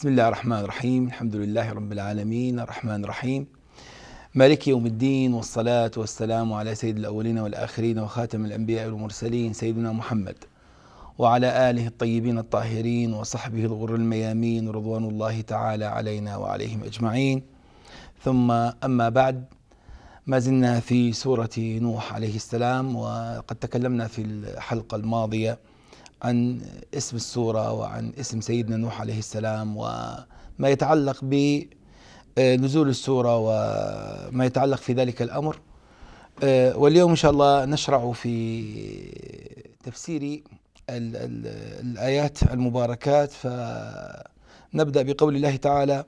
بسم الله الرحمن الرحيم الحمد لله رب العالمين الرحمن الرحيم مالك يوم الدين والصلاة والسلام على سيد الأولين والآخرين وخاتم الأنبياء والمرسلين سيدنا محمد وعلى آله الطيبين الطاهرين وصحبه الغر الميامين رضوان الله تعالى علينا وعليهم أجمعين ثم أما بعد ما زلنا في سورة نوح عليه السلام وقد تكلمنا في الحلقة الماضية عن اسم السورة وعن اسم سيدنا نوح عليه السلام وما يتعلق بنزول آه، السورة وما يتعلق في ذلك الأمر آه، واليوم إن شاء الله نشرع في تفسير الآيات المباركات فنبدأ بقول الله تعالى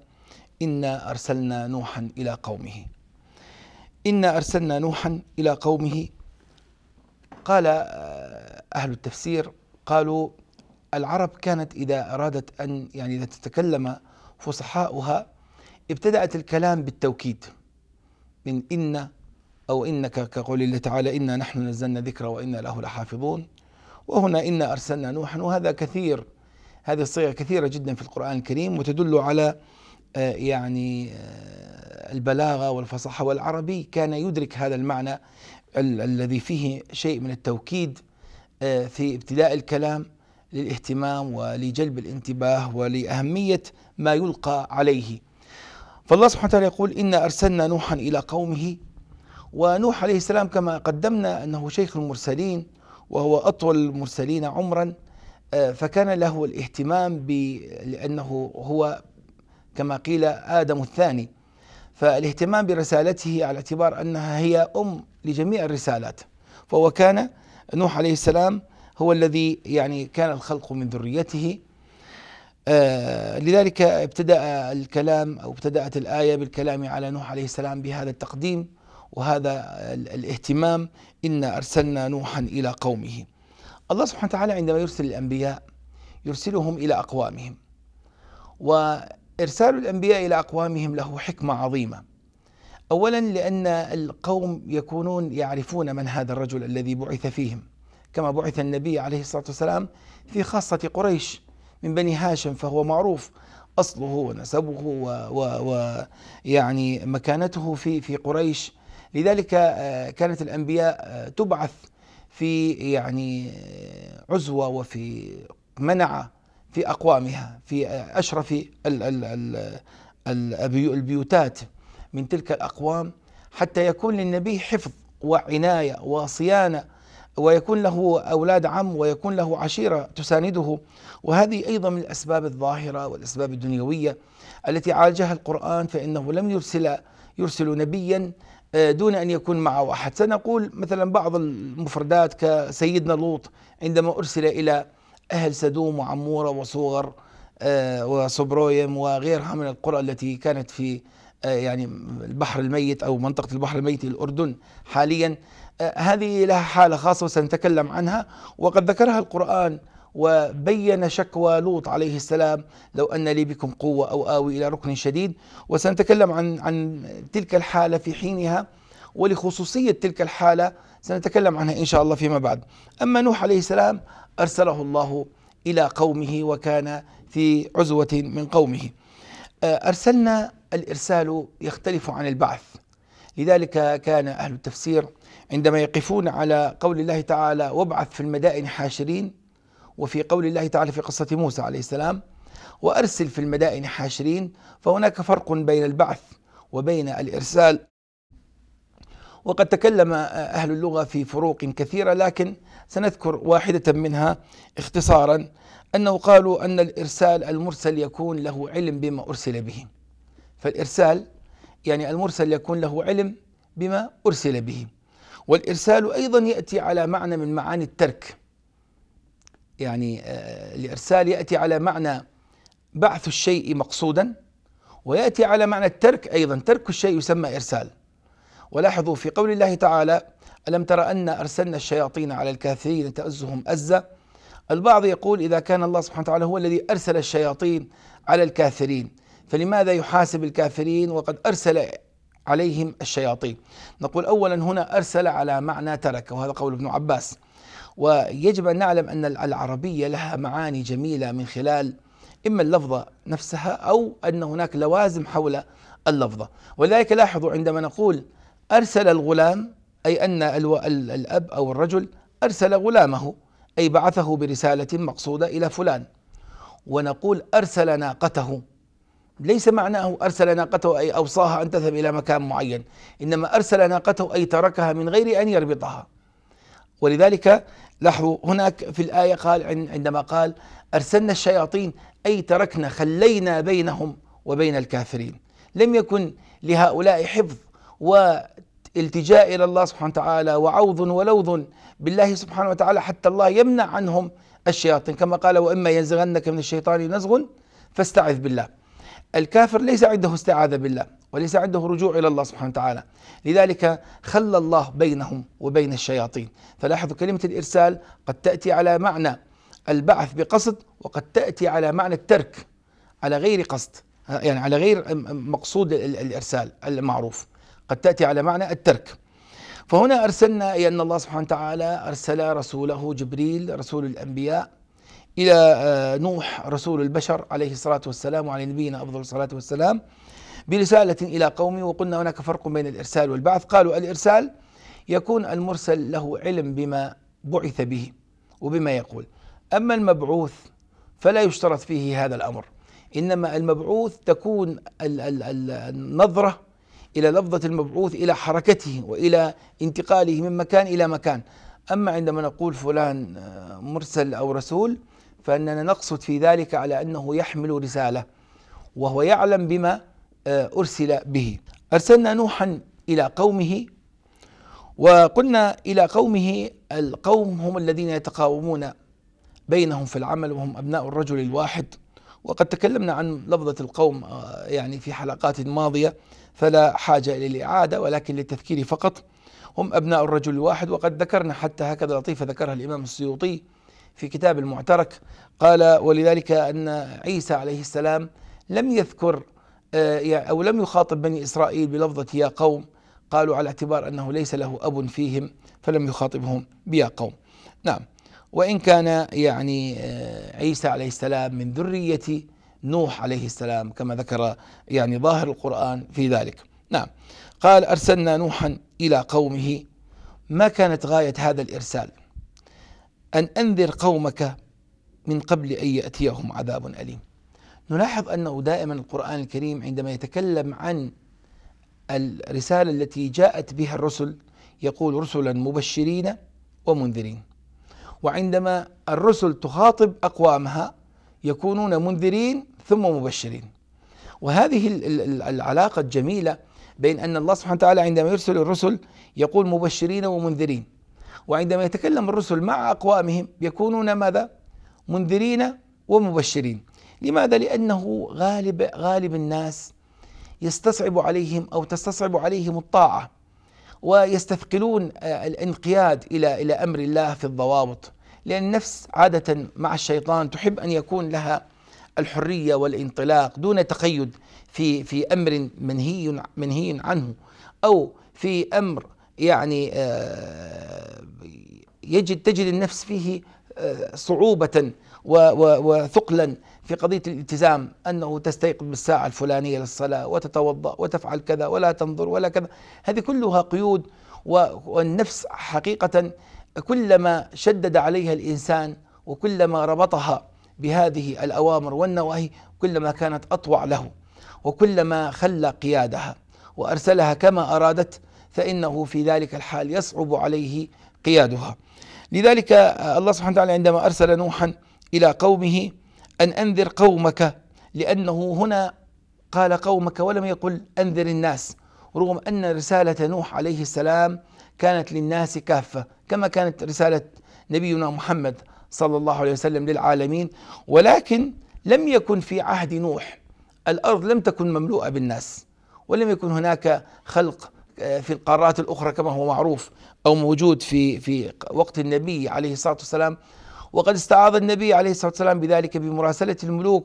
إنا أرسلنا نوحا إلى قومه إنا أرسلنا نوحا إلى قومه قال آه، أهل التفسير قالوا العرب كانت إذا أرادت أن يعني إذا تتكلم فصحاؤها ابتدأت الكلام بالتوكيد من إن أو إنك كقول الله تعالى إنا نحن نزلنا ذكر وإنا له لحافظون وهنا إنا أرسلنا نوحا وهذا كثير هذه الصيغة كثيرة جدا في القرآن الكريم وتدل على آه، يعني آه، البلاغة والفصاحة والعربي كان يدرك هذا المعنى الذي فيه شيء من التوكيد آه، في ابتداء الكلام للاهتمام ولجلب الانتباه ولاهميه ما يلقى عليه. فالله سبحانه وتعالى يقول انا ارسلنا نوحا الى قومه ونوح عليه السلام كما قدمنا انه شيخ المرسلين وهو اطول المرسلين عمرا آه، فكان له الاهتمام لانه هو كما قيل ادم الثاني فالاهتمام برسالته على اعتبار انها هي ام لجميع الرسالات فهو كان نوح عليه السلام هو الذي يعني كان الخلق من ذريته آه لذلك ابتدأ الكلام أو ابتدأت الآية بالكلام على نوح عليه السلام بهذا التقديم وهذا الاهتمام إنا أرسلنا نوحا إلى قومه الله سبحانه وتعالى عندما يرسل الأنبياء يرسلهم إلى أقوامهم وإرسال الأنبياء إلى أقوامهم له حكمة عظيمة اولا لان القوم يكونون يعرفون من هذا الرجل الذي بعث فيهم كما بعث النبي عليه الصلاه والسلام في خاصه قريش من بني هاشم فهو معروف اصله ونسبه ويعني و, و يعني مكانته في في قريش لذلك آه، كانت الانبياء آه، تبعث في يعني آه، عزوه وفي منعه في اقوامها في اشرف البيوتات من تلك الأقوام حتى يكون للنبي حفظ وعناية وصيانة ويكون له أولاد عم ويكون له عشيرة تسانده وهذه أيضا من الأسباب الظاهرة والأسباب الدنيوية التي عالجها القرآن فإنه لم يرسل يرسل نبيا آه، دون أن يكون معه أحد سنقول مثلا بعض المفردات كسيدنا لوط عندما أرسل إلى أهل سدوم وعمورة وصغر آه، وصبرويم وغيرها من القرى التي كانت في آه، يعني البحر الميت أو منطقة البحر الميت الأردن حاليا آه، هذه لها حالة خاصة وسنتكلم عنها وقد ذكرها القرآن وبين شكوى لوط عليه السلام لو أن لي بكم قوة أو آوي إلى ركن شديد وسنتكلم عن عن تلك الحالة في حينها ولخصوصية تلك الحالة سنتكلم عنها إن شاء الله فيما بعد أما نوح عليه السلام أرسله الله إلى قومه وكان في عزوة من قومه آه، أرسلنا الإرسال يختلف عن البعث لذلك كان أهل التفسير عندما يقفون على قول الله تعالى وابعث في المدائن حاشرين وفي قول الله تعالى في قصة موسى عليه السلام وأرسل في المدائن حاشرين فهناك فرق بين البعث وبين الإرسال وقد تكلم أهل اللغة في فروق كثيرة لكن سنذكر واحدة منها اختصارا أنه قالوا أن الإرسال المرسل يكون له علم بما أرسل به فالإرسال يعني المرسل يكون له علم بما أرسل به والإرسال أيضا يأتي على معنى من معاني الترك يعني آه، الإرسال يأتي على معنى بعث الشيء مقصودا ويأتي على معنى الترك أيضا ترك الشيء يسمى إرسال ولاحظوا في قول الله تعالى ألم تر أن أرسلنا الشياطين على الكافرين تأزهم أزة البعض يقول إذا كان الله سبحانه وتعالى هو الذي أرسل الشياطين على الكافرين فلماذا يحاسب الكافرين وقد أرسل عليهم الشياطين نقول أولا هنا أرسل على معنى ترك وهذا قول ابن عباس ويجب أن نعلم أن العربية لها معاني جميلة من خلال إما اللفظة نفسها أو أن هناك لوازم حول اللفظة ولذلك لاحظوا عندما نقول أرسل الغلام أي أن الأب أو الرجل أرسل غلامه أي بعثه برسالة مقصودة إلى فلان ونقول أرسل ناقته ليس معناه أرسل ناقته أي أوصاها أن تذهب إلى مكان معين إنما أرسل ناقته أي تركها من غير أن يربطها ولذلك لاحظوا هناك في الآية قال عندما قال أرسلنا الشياطين أي تركنا خلينا بينهم وبين الكافرين لم يكن لهؤلاء حفظ والتجاء إلى الله سبحانه وتعالى وعوض ولوظ بالله سبحانه وتعالى حتى الله يمنع عنهم الشياطين كما قال وإما ينزغنك من الشيطان نزغ فاستعذ بالله الكافر ليس عنده استعاذة بالله وليس عنده رجوع إلى الله سبحانه وتعالى لذلك خلى الله بينهم وبين الشياطين فلاحظوا كلمة الإرسال قد تأتي على معنى البعث بقصد وقد تأتي على معنى الترك على غير قصد يعني على غير مقصود الإرسال المعروف قد تأتي على معنى الترك فهنا أرسلنا أي أن الله سبحانه وتعالى أرسل رسوله جبريل رسول الأنبياء إلى آه، نوح رسول البشر عليه الصلاة والسلام وعلى نبينا أفضل الصلاة والسلام برسالة إلى قومه وقلنا هناك فرق بين الإرسال والبعث قالوا الإرسال يكون المرسل له علم بما بعث به وبما يقول أما المبعوث فلا يشترط فيه هذا الأمر إنما المبعوث تكون النظرة إلى لفظة المبعوث إلى حركته وإلى انتقاله من مكان إلى مكان أما عندما نقول فلان آه، مرسل أو رسول فاننا نقصد في ذلك على انه يحمل رساله وهو يعلم بما آه، ارسل به ارسلنا نوحا الى قومه وقلنا الى قومه القوم هم الذين يتقاومون بينهم في العمل وهم ابناء الرجل الواحد وقد تكلمنا عن لفظه القوم آه، يعني في حلقات ماضيه فلا حاجه الى الاعاده ولكن للتذكير فقط هم ابناء الرجل الواحد وقد ذكرنا حتى هكذا لطيفه ذكرها الامام السيوطي في كتاب المعترك قال ولذلك أن عيسى عليه السلام لم يذكر آه، أو لم يخاطب بني إسرائيل بلفظة يا قوم قالوا على اعتبار أنه ليس له أب فيهم فلم يخاطبهم بيا قوم نعم وإن كان يعني آه، عيسى عليه السلام من ذرية نوح عليه السلام كما ذكر يعني ظاهر القرآن في ذلك نعم قال أرسلنا نوحا إلى قومه ما كانت غاية هذا الإرسال أن أنذر قومك من قبل أن يأتيهم عذاب أليم نلاحظ أنه دائما القرآن الكريم عندما يتكلم عن الرسالة التي جاءت بها الرسل يقول رسلا مبشرين ومنذرين وعندما الرسل تخاطب أقوامها يكونون منذرين ثم مبشرين وهذه العلاقة الجميلة بين أن الله سبحانه وتعالى عندما يرسل الرسل يقول مبشرين ومنذرين وعندما يتكلم الرسل مع أقوامهم يكونون ماذا؟ منذرين ومبشرين لماذا؟ لأنه غالب غالب الناس يستصعب عليهم أو تستصعب عليهم الطاعة ويستثقلون آه، الانقياد إلى إلى أمر الله في الضوابط لأن النفس عادة مع الشيطان تحب أن يكون لها الحرية والانطلاق دون تقيد في في أمر منهي منهي عنه أو في أمر يعني آه، يجد تجد النفس فيه آه، صعوبة وثقلا في قضية الالتزام أنه تستيقظ بالساعة الفلانية للصلاة وتتوضأ وتفعل كذا ولا تنظر ولا كذا هذه كلها قيود والنفس حقيقة كلما شدد عليها الإنسان وكلما ربطها بهذه الأوامر والنواهي كلما كانت أطوع له وكلما خلى قيادها وأرسلها كما أرادت فإنه في ذلك الحال يصعب عليه قيادها لذلك الله سبحانه وتعالى عندما أرسل نوحا إلى قومه أن أنذر قومك لأنه هنا قال قومك ولم يقل أنذر الناس رغم أن رسالة نوح عليه السلام كانت للناس كافة كما كانت رسالة نبينا محمد صلى الله عليه وسلم للعالمين ولكن لم يكن في عهد نوح الأرض لم تكن مملوءة بالناس ولم يكن هناك خلق آه، في القارات الأخرى كما هو معروف أو موجود في في وقت النبي عليه الصلاة والسلام وقد استعاض النبي عليه الصلاة والسلام بذلك بمراسلة الملوك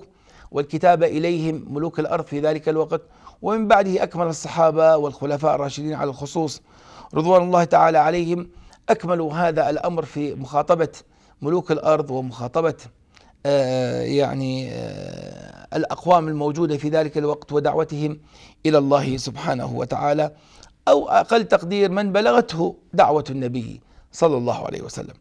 والكتابة إليهم ملوك الأرض في ذلك الوقت ومن بعده أكمل الصحابة والخلفاء الراشدين على الخصوص رضوان الله تعالى عليهم أكملوا هذا الأمر في مخاطبة ملوك الأرض ومخاطبة آه، يعني آه، الأقوام الموجودة في ذلك الوقت ودعوتهم إلى الله سبحانه وتعالى أو أقل تقدير من بلغته دعوة النبي صلى الله عليه وسلم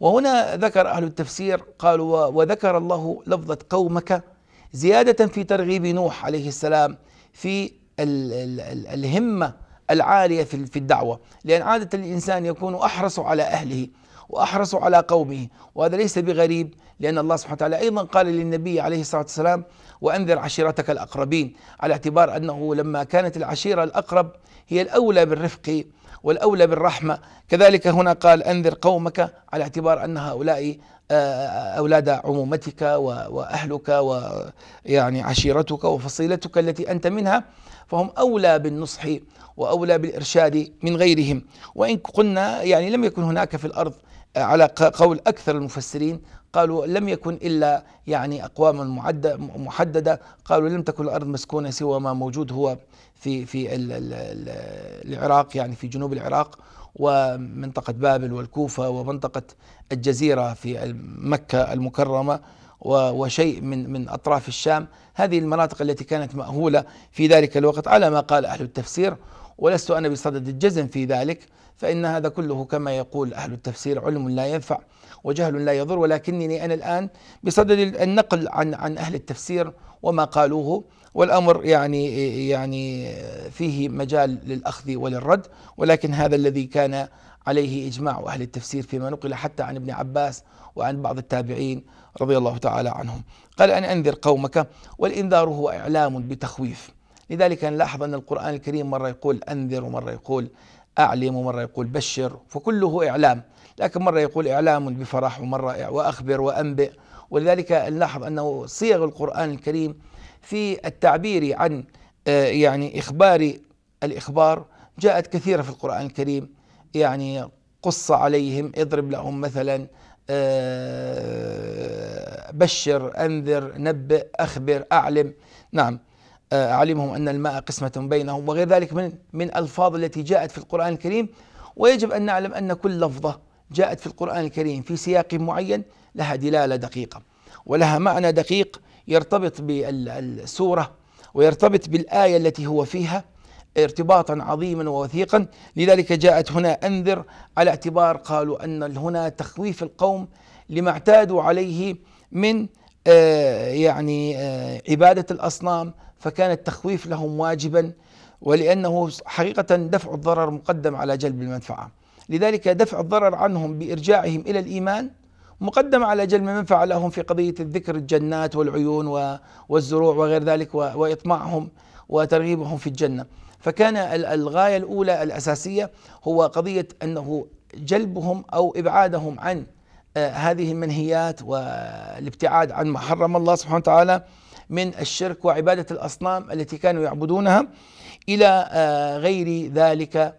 وهنا ذكر أهل التفسير قالوا وذكر الله لفظة قومك زيادة في ترغيب نوح عليه السلام في الهمة العالية في الدعوة لأن عادة الإنسان يكون أحرص على أهله وأحرص على قومه وهذا ليس بغريب لان الله سبحانه وتعالى ايضا قال للنبي عليه الصلاه والسلام وأنذر عشيرتك الأقربين على اعتبار أنه لما كانت العشيرة الأقرب هي الأولى بالرفق والأولى بالرحمة كذلك هنا قال أنذر قومك على اعتبار أن هؤلاء آه، آه، أولاد عمومتك وأهلك ويعني عشيرتك وفصيلتك التي أنت منها فهم أولى بالنصح وأولى بالإرشاد من غيرهم وإن قلنا يعني لم يكن هناك في الأرض آه، على قول أكثر المفسرين قالوا لم يكن إلا يعني أقوام محددة قالوا لم تكن الأرض مسكونة سوى ما موجود هو في في العراق يعني في جنوب العراق ومنطقة بابل والكوفة ومنطقة الجزيرة في مكة المكرمة وشيء من من أطراف الشام هذه المناطق التي كانت مأهولة في ذلك الوقت على ما قال أهل التفسير ولست أنا بصدد الجزم في ذلك فإن هذا كله كما يقول أهل التفسير علم لا ينفع وجهل لا يضر ولكنني أنا الآن بصدد النقل عن عن أهل التفسير وما قالوه والأمر يعني يعني فيه مجال للأخذ وللرد ولكن هذا الذي كان عليه إجماع أهل التفسير فيما نقل حتى عن ابن عباس وعن بعض التابعين رضي الله تعالى عنهم قال أن أنذر قومك والإنذار هو إعلام بتخويف لذلك نلاحظ أن القرآن الكريم مرة يقول أنذر ومرة يقول أعلم ومرة يقول بشر فكله إعلام لكن مرة يقول إعلام بفرح ومرة وأخبر وأنبئ ولذلك نلاحظ أنه صيغ القرآن الكريم في التعبير عن آه، يعني إخبار الإخبار جاءت كثيرة في القرآن الكريم يعني قص عليهم اضرب لهم مثلا آه، بشر أنذر نبئ أخبر أعلم نعم آه، علمهم أن الماء قسمة بينهم وغير ذلك من من ألفاظ التي جاءت في القرآن الكريم ويجب أن نعلم أن كل لفظة جاءت في القرآن الكريم في سياق معين لها دلالة دقيقة ولها معنى دقيق يرتبط بالسورة ويرتبط بالآية التي هو فيها ارتباطا عظيما ووثيقا لذلك جاءت هنا أنذر على اعتبار قالوا أن هنا تخويف القوم لما اعتادوا عليه من آه، يعني آه، عبادة الأصنام فكان التخويف لهم واجبا ولأنه حقيقة دفع الضرر مقدم على جلب المنفعة لذلك دفع الضرر عنهم بإرجاعهم إلى الإيمان مقدم على جلب المنفعة لهم في قضية الذكر الجنات والعيون والزروع وغير ذلك وإطماعهم وترغيبهم في الجنة فكان الغاية الأولى الأساسية هو قضية أنه جلبهم أو إبعادهم عن آه، هذه المنهيات والابتعاد عن ما حرم الله سبحانه وتعالى من الشرك وعبادة الأصنام التي كانوا يعبدونها إلى آه، غير ذلك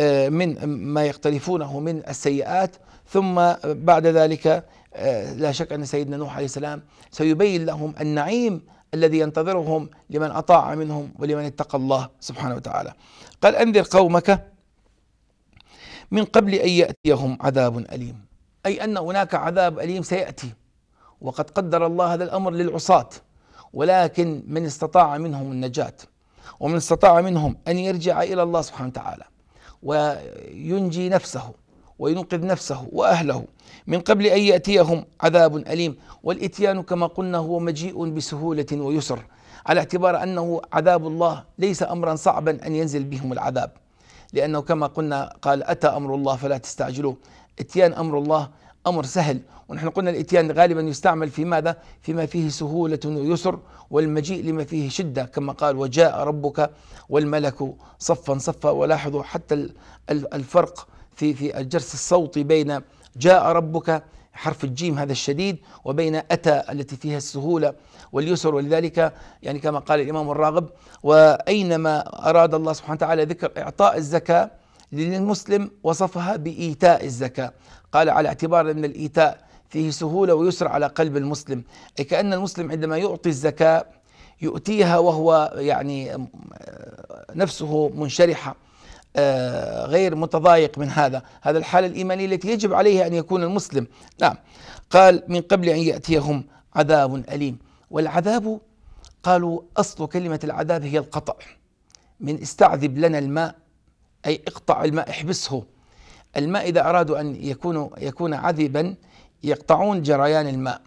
آه، من ما يقترفونه من السيئات ثم بعد ذلك آه، لا شك أن سيدنا نوح عليه السلام سيبين لهم النعيم الذي ينتظرهم لمن أطاع منهم ولمن اتقى الله سبحانه وتعالى قال أنذر قومك من قبل أن يأتيهم عذاب أليم أي أن هناك عذاب أليم سيأتي وقد قدر الله هذا الأمر للعصاة ولكن من استطاع منهم النجاة ومن استطاع منهم أن يرجع إلى الله سبحانه وتعالى وينجي نفسه وينقذ نفسه واهله من قبل ان ياتيهم عذاب اليم والاتيان كما قلنا هو مجيء بسهوله ويسر على اعتبار انه عذاب الله ليس امرا صعبا ان ينزل بهم العذاب لانه كما قلنا قال اتى امر الله فلا تستعجلوه اتيان امر الله امر سهل ونحن قلنا الاتيان غالبا يستعمل في ماذا؟ فيما فيه سهوله ويسر والمجيء لما فيه شده كما قال وجاء ربك والملك صفا صفا ولاحظوا حتى الفرق في في الجرس الصوتي بين جاء ربك حرف الجيم هذا الشديد وبين أتى التي فيها السهولة واليسر ولذلك يعني كما قال الإمام الراغب وأينما أراد الله سبحانه وتعالى ذكر إعطاء الزكاة للمسلم وصفها بإيتاء الزكاة قال على اعتبار أن الإيتاء فيه سهولة ويسر على قلب المسلم أي كأن المسلم عندما يعطي الزكاة يؤتيها وهو يعني نفسه منشرحة آه، غير متضايق من هذا هذا الحالة الإيمانية التي يجب عليها أن يكون المسلم نعم قال من قبل أن يأتيهم عذاب أليم والعذاب قالوا أصل كلمة العذاب هي القطع من استعذب لنا الماء أي اقطع الماء احبسه الماء إذا أرادوا أن يكون يكون عذبا يقطعون جريان الماء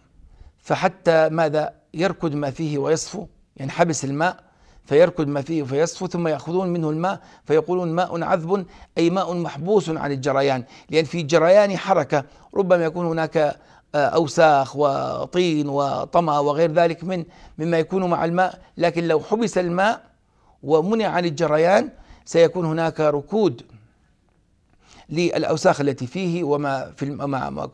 فحتى ماذا يركد ما فيه ويصفو ينحبس يعني الماء فيركد ما فيه فيصفو ثم يأخذون منه الماء فيقولون ماء عذب أي ماء محبوس عن الجريان لأن في جريان حركة ربما يكون هناك آه، أوساخ وطين وطمى وغير ذلك من مما يكون مع الماء لكن لو حبس الماء ومنع عن الجريان سيكون هناك ركود للأوساخ التي فيه وما في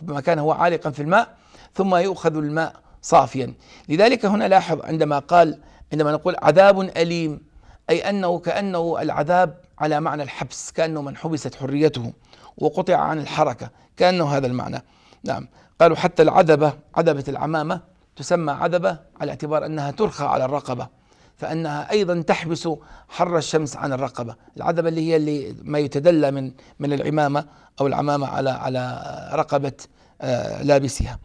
ما كان هو عالقا في الماء ثم يؤخذ الماء صافيا لذلك هنا لاحظ عندما قال عندما نقول عذاب أليم أي أنه كأنه العذاب على معنى الحبس كأنه من حبست حريته وقطع عن الحركة كأنه هذا المعنى نعم قالوا حتى العذبة عذبة العمامة تسمى عذبة على اعتبار أنها ترخى على الرقبة فانها ايضا تحبس حر الشمس عن الرقبه، العذبه اللي هي اللي ما يتدلى من من العمامه او العمامه على على رقبه آه، لابسها.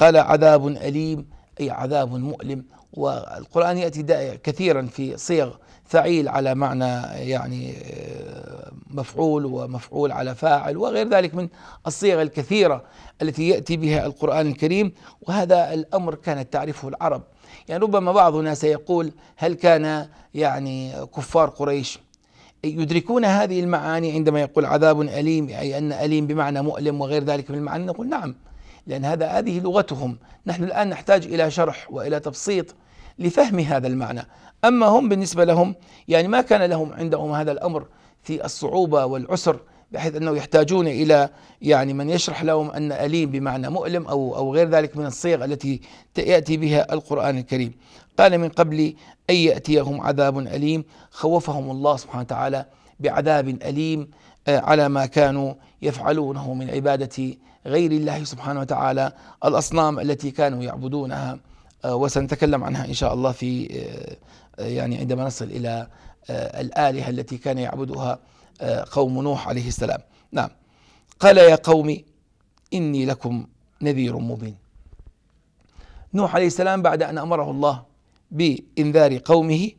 قال عذاب اليم اي عذاب مؤلم والقران ياتي كثيرا في صيغ فعيل على معنى يعني آه، مفعول ومفعول على فاعل وغير ذلك من الصيغ الكثيره التي ياتي بها القران الكريم وهذا الامر كانت تعرفه العرب يعني ربما بعضنا سيقول هل كان يعني كفار قريش يدركون هذه المعاني عندما يقول عذاب أليم أي أن أليم بمعنى مؤلم وغير ذلك من المعاني نقول نعم لأن هذا هذه لغتهم نحن الآن نحتاج إلى شرح وإلى تبسيط لفهم هذا المعنى أما هم بالنسبة لهم يعني ما كان لهم عندهم هذا الأمر في الصعوبة والعسر بحيث انه يحتاجون الى يعني من يشرح لهم ان اليم بمعنى مؤلم او او غير ذلك من الصيغ التي ياتي بها القران الكريم. قال من قبل ان ياتيهم عذاب اليم خوفهم الله سبحانه وتعالى بعذاب اليم آه، على ما كانوا يفعلونه من عباده غير الله سبحانه وتعالى الاصنام التي كانوا يعبدونها آه، وسنتكلم عنها ان شاء الله في آه، يعني عندما نصل الى الالهه التي كان يعبدها قوم نوح عليه السلام نعم قال يا قوم إني لكم نذير مبين نوح عليه السلام بعد أن أمره الله بإنذار قومه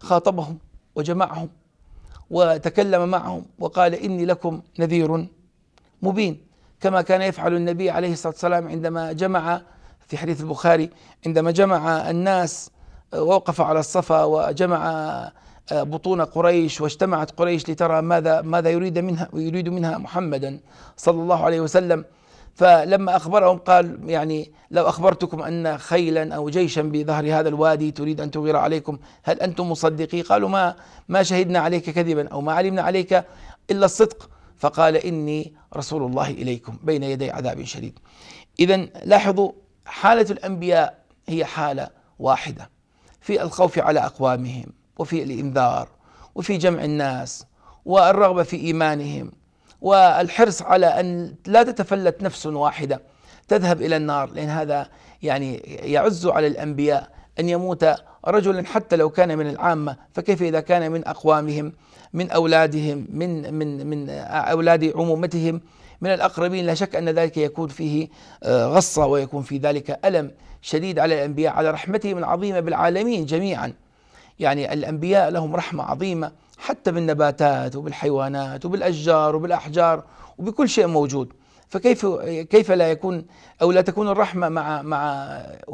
خاطبهم وجمعهم وتكلم معهم وقال إني لكم نذير مبين كما كان يفعل النبي عليه الصلاة والسلام عندما جمع في حديث البخاري عندما جمع الناس ووقف على الصفا وجمع آه، بطون قريش واجتمعت قريش لترى ماذا ماذا يريد منها يريد منها محمدا صلى الله عليه وسلم فلما اخبرهم قال يعني لو اخبرتكم ان خيلا او جيشا بظهر هذا الوادي تريد ان تغير عليكم هل انتم مصدقي قالوا ما ما شهدنا عليك كذبا او ما علمنا عليك الا الصدق فقال اني رسول الله اليكم بين يدي عذاب شديد اذا لاحظوا حاله الانبياء هي حاله واحده في الخوف على اقوامهم وفي الإنذار وفي جمع الناس والرغبة في إيمانهم والحرص على أن لا تتفلت نفس واحدة تذهب إلى النار لأن هذا يعني يعز على الأنبياء أن يموت رجل حتى لو كان من العامة فكيف إذا كان من أقوامهم من أولادهم من من من أولاد عمومتهم من الأقربين لا شك أن ذلك يكون فيه آه، غصة ويكون في ذلك ألم شديد على الأنبياء على رحمتهم العظيمة بالعالمين جميعاً يعني الأنبياء لهم رحمة عظيمة حتى بالنباتات وبالحيوانات وبالأشجار وبالأحجار وبكل شيء موجود فكيف كيف لا يكون أو لا تكون الرحمة مع مع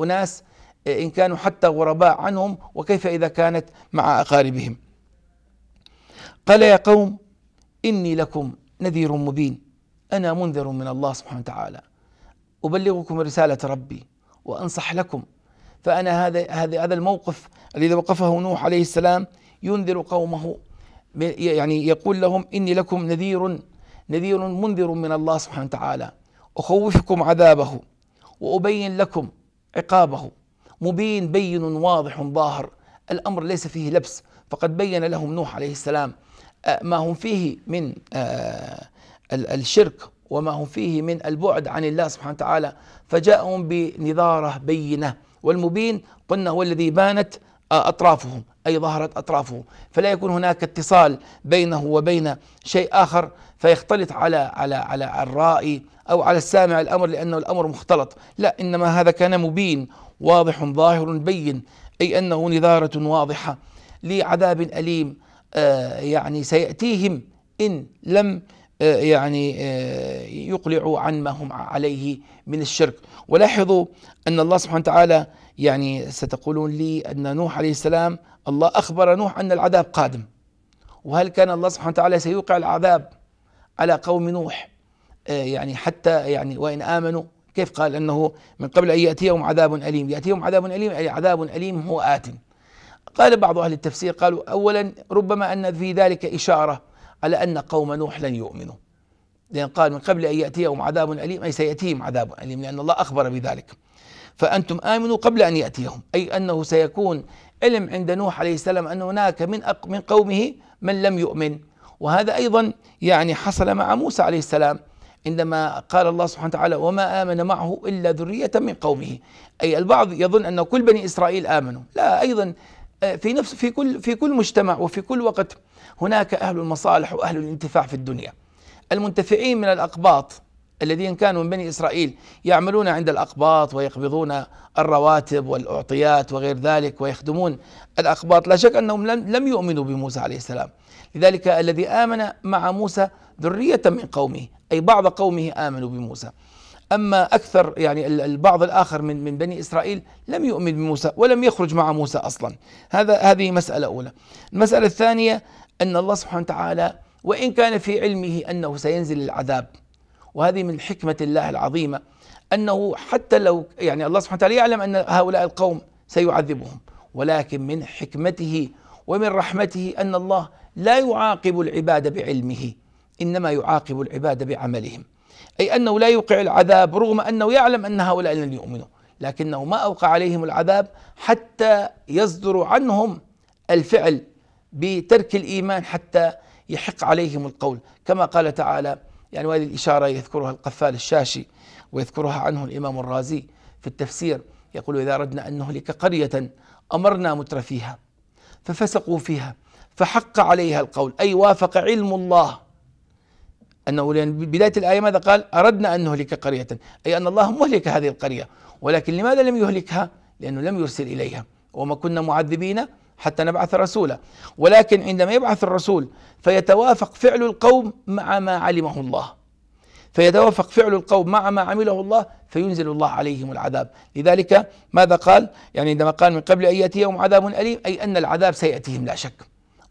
أناس إن كانوا حتى غرباء عنهم وكيف إذا كانت مع أقاربهم قال يا قوم إني لكم نذير مبين أنا منذر من الله سبحانه وتعالى أبلغكم رسالة ربي وأنصح لكم فأنا هذا هذا هذا الموقف الذي وقفه نوح عليه السلام ينذر قومه يعني يقول لهم إني لكم نذير نذير منذر من الله سبحانه وتعالى أخوفكم عذابه وأبين لكم عقابه مبين بين واضح ظاهر الأمر ليس فيه لبس فقد بين لهم نوح عليه السلام آه، ما هم فيه من آه، الشرك وما هم فيه من البعد عن الله سبحانه وتعالى فجاءهم بنظاره بينه والمبين قلنا هو الذي بانت آه، أطرافه أي ظهرت أطرافه فلا يكون هناك اتصال بينه وبين شيء آخر فيختلط على على على الرائي أو على السامع الأمر لأنه الأمر مختلط لا إنما هذا كان مبين واضح ظاهر بين أي أنه نذارة واضحة لعذاب أليم آه يعني سيأتيهم إن لم آه، يعني آه، يقلعوا عن ما هم عليه من الشرك ولاحظوا أن الله سبحانه وتعالى يعني ستقولون لي أن نوح عليه السلام الله أخبر نوح أن العذاب قادم وهل كان الله سبحانه وتعالى سيوقع العذاب على قوم نوح آه، يعني حتى يعني وإن آمنوا كيف قال أنه من قبل أن يأتيهم عذاب أليم يأتيهم عذاب أليم أي عذاب أليم هو آتٍ قال بعض أهل التفسير قالوا أولا ربما أن في ذلك إشارة على أن قوم نوح لن يؤمنوا لأن قال من قبل أن يأتيهم عذاب أليم أي سيأتيهم عذاب أليم لأن الله أخبر بذلك فأنتم آمنوا قبل أن يأتيهم أي أنه سيكون علم عند نوح عليه السلام أن هناك من من قومه من لم يؤمن وهذا أيضا يعني حصل مع موسى عليه السلام عندما قال الله سبحانه وتعالى وما آمن معه إلا ذرية من قومه أي البعض يظن أن كل بني إسرائيل آمنوا لا أيضا آه، في نفس في كل في كل مجتمع وفي كل وقت هناك أهل المصالح وأهل الانتفاع في الدنيا المنتفعين من الأقباط الذين كانوا من بني إسرائيل يعملون عند الأقباط ويقبضون الرواتب والأعطيات وغير ذلك ويخدمون الأقباط لا شك أنهم لم يؤمنوا بموسى عليه السلام لذلك الذي آمن مع موسى ذرية من قومه أي بعض قومه آمنوا بموسى أما أكثر يعني البعض الآخر من من بني إسرائيل لم يؤمن بموسى ولم يخرج مع موسى أصلا هذا هذه مسألة أولى المسألة الثانية أن الله سبحانه وتعالى وإن كان في علمه أنه سينزل العذاب وهذه من حكمة الله العظيمة أنه حتى لو يعني الله سبحانه وتعالى يعلم أن هؤلاء القوم سيعذبهم ولكن من حكمته ومن رحمته أن الله لا يعاقب العباد بعلمه إنما يعاقب العباد بعملهم أي أنه لا يوقع العذاب رغم أنه يعلم أن هؤلاء لن يؤمنوا لكنه ما أوقع عليهم العذاب حتى يصدر عنهم الفعل بترك الإيمان حتى يحق عليهم القول كما قال تعالى يعني وهذه الإشارة يذكرها القفال الشاشي ويذكرها عنه الإمام الرازي في التفسير يقول إذا أردنا أن نهلك قرية أمرنا متر فيها ففسقوا فيها فحق عليها القول أي وافق علم الله أنه لأن بداية الآية ماذا قال أردنا أن نهلك قرية أي أن الله مهلك هذه القرية ولكن لماذا لم يهلكها لأنه لم يرسل إليها وما كنا معذبين حتى نبعث رسولا ولكن عندما يبعث الرسول فيتوافق فعل القوم مع ما علمه الله فيتوافق فعل القوم مع ما عمله الله فينزل الله عليهم العذاب لذلك ماذا قال يعني عندما قال من قبل أن يأتيهم عذاب أليم أي أن العذاب سيأتيهم لا شك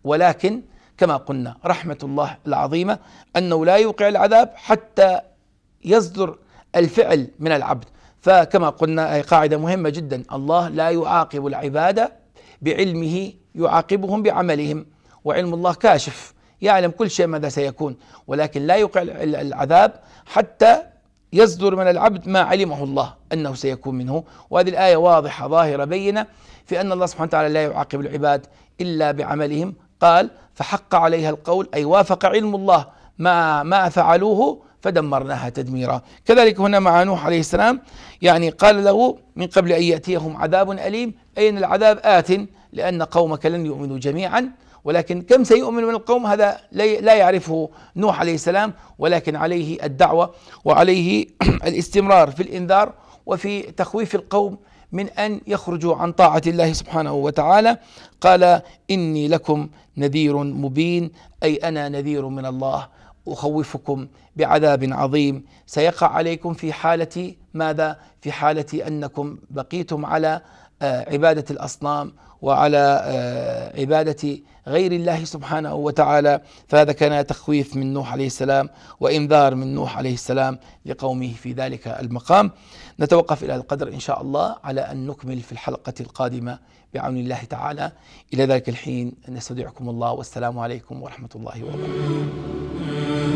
ولكن كما قلنا رحمة الله العظيمة أنه لا يوقع العذاب حتى يصدر الفعل من العبد فكما قلنا أي قاعدة مهمة جدا الله لا يعاقب العبادة بعلمه يعاقبهم بعملهم وعلم الله كاشف يعلم كل شيء ماذا سيكون ولكن لا يوقع العذاب حتى يصدر من العبد ما علمه الله انه سيكون منه وهذه الايه واضحه ظاهره بينه في ان الله سبحانه وتعالى لا يعاقب العباد الا بعملهم قال فحق عليها القول اي وافق علم الله ما ما فعلوه فدمرناها تدميرا كذلك هنا مع نوح عليه السلام يعني قال له من قبل أن يأتيهم عذاب أليم أين العذاب آت لأن قومك لن يؤمنوا جميعا ولكن كم سيؤمن من القوم هذا لا يعرفه نوح عليه السلام ولكن عليه الدعوة وعليه الاستمرار في الإنذار وفي تخويف القوم من أن يخرجوا عن طاعة الله سبحانه وتعالى قال إني لكم نذير مبين أي أنا نذير من الله أخوفكم بعذاب عظيم سيقع عليكم في حالة ماذا؟ في حالة أنكم بقيتم على آه، عبادة الأصنام وعلى آه، عبادة غير الله سبحانه وتعالى فهذا كان تخويف من نوح عليه السلام وإنذار من نوح عليه السلام لقومه في ذلك المقام نتوقف إلى القدر إن شاء الله على أن نكمل في الحلقة القادمة بعون الله تعالى إلى ذلك الحين نستودعكم الله والسلام عليكم ورحمة الله وبركاته